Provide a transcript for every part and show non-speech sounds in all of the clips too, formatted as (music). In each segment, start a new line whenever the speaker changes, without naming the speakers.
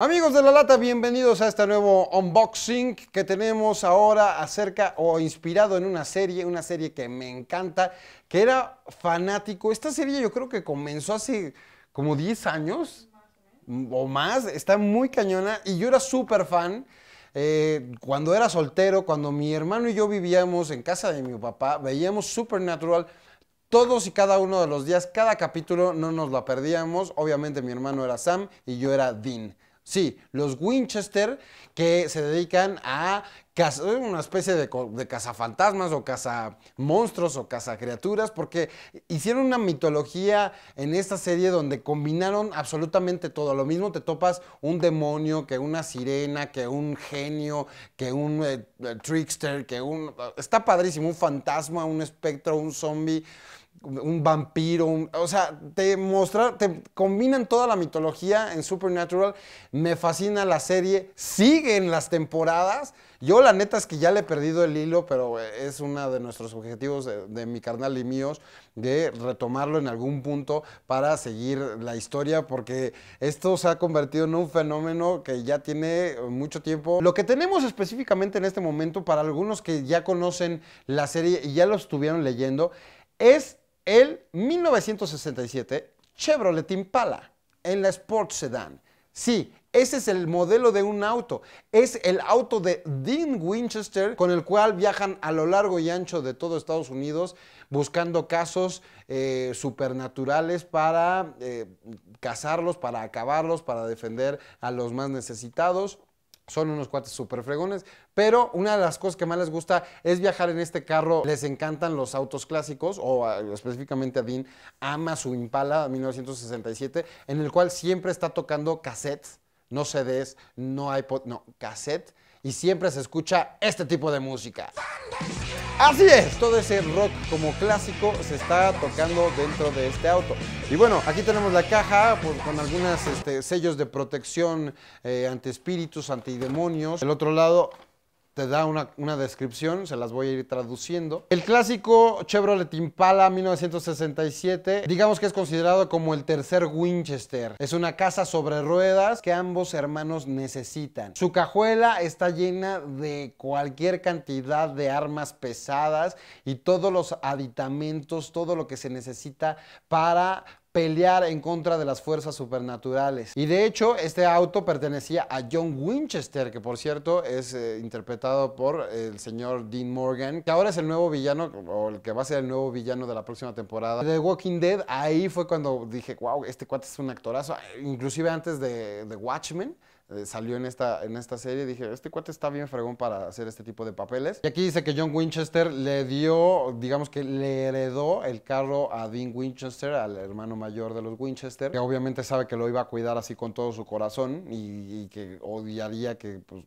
Amigos de la lata, bienvenidos a este nuevo unboxing que tenemos ahora acerca o inspirado en una serie, una serie que me encanta, que era fanático. Esta serie yo creo que comenzó hace como 10 años o más, está muy cañona y yo era súper fan. Eh, cuando era soltero, cuando mi hermano y yo vivíamos en casa de mi papá, veíamos Supernatural todos y cada uno de los días, cada capítulo no nos la perdíamos. Obviamente mi hermano era Sam y yo era Dean. Sí, los Winchester que se dedican a eh, una especie de, de cazafantasmas o cazamonstruos o cazacriaturas, porque hicieron una mitología en esta serie donde combinaron absolutamente todo. Lo mismo te topas un demonio, que una sirena, que un genio, que un eh, trickster, que un... Está padrísimo, un fantasma, un espectro, un zombie un vampiro, o sea, te mostrar, te combinan toda la mitología en Supernatural. Me fascina la serie, siguen las temporadas. Yo la neta es que ya le he perdido el hilo, pero eh, es uno de nuestros objetivos de, eh, de mi carnal y míos, de retomarlo en algún punto para seguir la historia, porque esto se ha convertido en un fenómeno que ya tiene mucho tiempo. Lo que tenemos específicamente en este momento, para algunos que ya conocen la serie y ya lo estuvieron leyendo, es el 1967 Chevrolet Impala en la Sport Sedan. Sí, ese es el modelo de un auto. Es el auto de Dean Winchester con el cual viajan a lo largo y ancho de todo Estados Unidos buscando casos eh, supernaturales para eh, cazarlos, para acabarlos, para defender a los más necesitados. Son unos cuates superfregones, fregones, pero una de las cosas que más les gusta es viajar en este carro. Les encantan los autos clásicos, o ah, específicamente a Dean ama su Impala 1967, en el cual siempre está tocando cassettes, no CDs, no iPod, no, cassette, y siempre se escucha este tipo de música. Así es, todo ese rock como clásico se está tocando dentro de este auto. Y bueno, aquí tenemos la caja pues, con algunos este, sellos de protección eh, ante espíritus, antidemonios. demonios. otro lado te da una, descripción, se las voy a ir traduciendo. El clásico Chevrolet Impala 1967, digamos que es considerado como el tercer Winchester. Es una casa sobre ruedas que ambos hermanos necesitan. Su cajuela está llena de cualquier cantidad de armas pesadas y todos los aditamentos, todo lo que se necesita para pelear en contra de las fuerzas supernaturales. Y de hecho, este auto pertenecía a John Winchester, que por cierto es eh, interpretado por el señor Dean Morgan, que ahora es el nuevo villano, o el que va a ser el nuevo villano de la próxima temporada. De The Walking Dead, ahí fue cuando dije, wow, este cuate es un actorazo, inclusive antes de, The Watchmen. Eh, salió en esta, en esta serie. Dije, este cuate está bien fregón para hacer este tipo de papeles. Y aquí dice que John Winchester le dio, digamos que le heredó el carro a Dean Winchester, al hermano mayor de los Winchester, que obviamente sabe que lo iba a cuidar así con todo su corazón y, que odiaría que pues,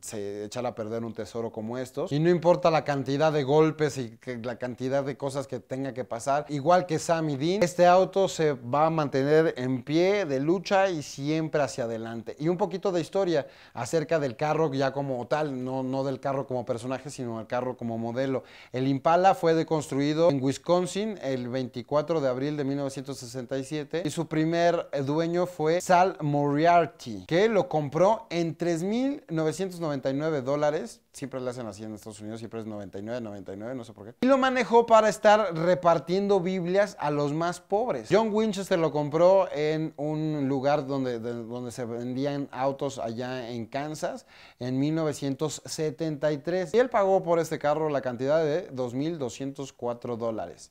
se echara a perder un tesoro como estos. Y no importa la cantidad de golpes y la cantidad de cosas que tenga que pasar, igual que Sam y Dean, este auto se va a mantener en pie de lucha y siempre hacia adelante. Y un poquito de historia acerca del carro ya como tal, no, no del carro como personaje, sino el carro como modelo. El Impala fue deconstruido en Wisconsin el 24 de abril de 1967 y su primer eh, dueño fue Sal Moriarty, que lo compró en 3.999 dólares siempre le hacen así en Estados Unidos, siempre es 99, 99, no sé por qué. Y lo manejó para estar repartiendo Biblias a los más pobres. John Winchester lo compró en un lugar donde, donde se vendían autos allá en Kansas en 1973. Y él pagó por este carro la cantidad de 2.204 dólares.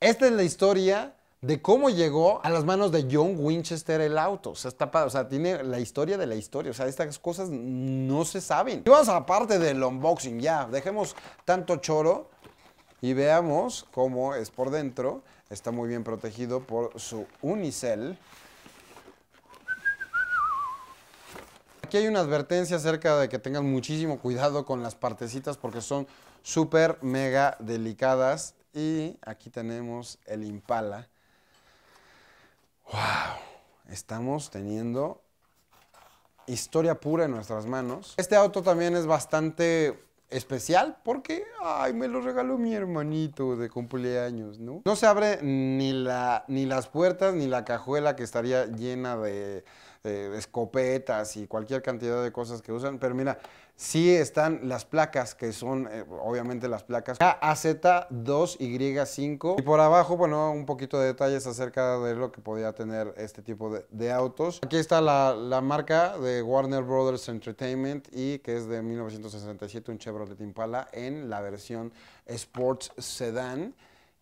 Esta es la historia de cómo llegó a las manos de John Winchester el auto. O sea, está o sea, tiene la historia de la historia. O sea, estas cosas no se saben. Y vamos a la parte del unboxing, ya. Dejemos tanto choro y veamos cómo es por dentro. Está muy bien protegido por su unicel. Aquí hay una advertencia acerca de que tengan muchísimo cuidado con las partecitas porque son súper mega delicadas. Y aquí tenemos el Impala ¡Wow! Estamos teniendo historia pura en nuestras manos. Este auto también es bastante especial porque, ay, me lo regaló mi hermanito de cumpleaños, ¿no? No se abre ni, la, ni las puertas ni la cajuela que estaría llena de eh, escopetas y cualquier cantidad de cosas que usan. Pero mira, sí están las placas, que son eh, obviamente las placas z 2 y 5 Y por abajo, bueno, un poquito de detalles acerca de lo que podía tener este tipo de, autos. Aquí está la, la, marca de Warner Brothers Entertainment y que es de 1967, un Chevrolet Impala en la versión Sports Sedan.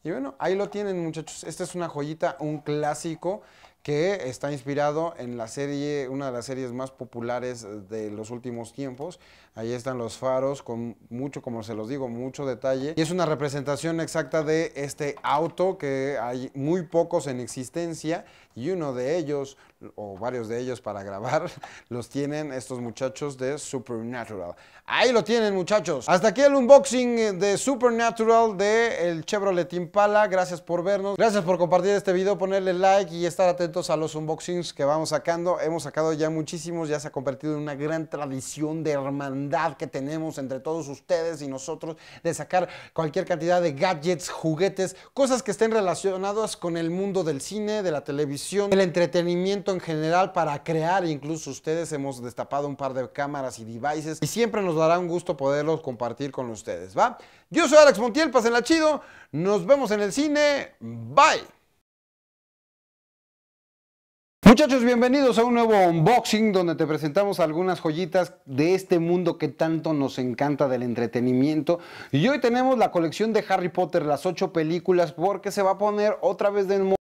Y bueno, ahí lo tienen muchachos. Esta es una joyita, un clásico que está inspirado en la serie, una de las series más populares de los últimos tiempos, Ahí están los faros con mucho, como se los digo, mucho detalle. Y es una representación exacta de este auto que hay muy pocos en existencia y uno de ellos, o varios de ellos para grabar, (laughs) los tienen estos muchachos de Supernatural. Ahí lo tienen muchachos. Hasta aquí el unboxing de Supernatural de el Chevrolet Impala. Gracias por vernos. Gracias por compartir este video, ponerle like y estar atentos a los unboxings que vamos sacando. Hemos sacado ya muchísimos, ya se ha convertido en una gran tradición de hermandad que tenemos entre todos ustedes y nosotros de sacar cualquier cantidad de gadgets, juguetes, cosas que estén relacionadas con el mundo del cine, de la televisión, El entretenimiento en general para crear. Incluso ustedes hemos destapado un par de cámaras y devices y siempre nos dará un gusto poderlos compartir con ustedes, ¿va? Yo soy Alex Montiel, pasenla chido, nos vemos en el cine, bye. Muchachos, bienvenidos a un nuevo unboxing donde te presentamos algunas joyitas de este mundo que tanto nos encanta del entretenimiento. Y hoy tenemos la colección de Harry Potter, las ocho películas, porque se va a poner otra vez de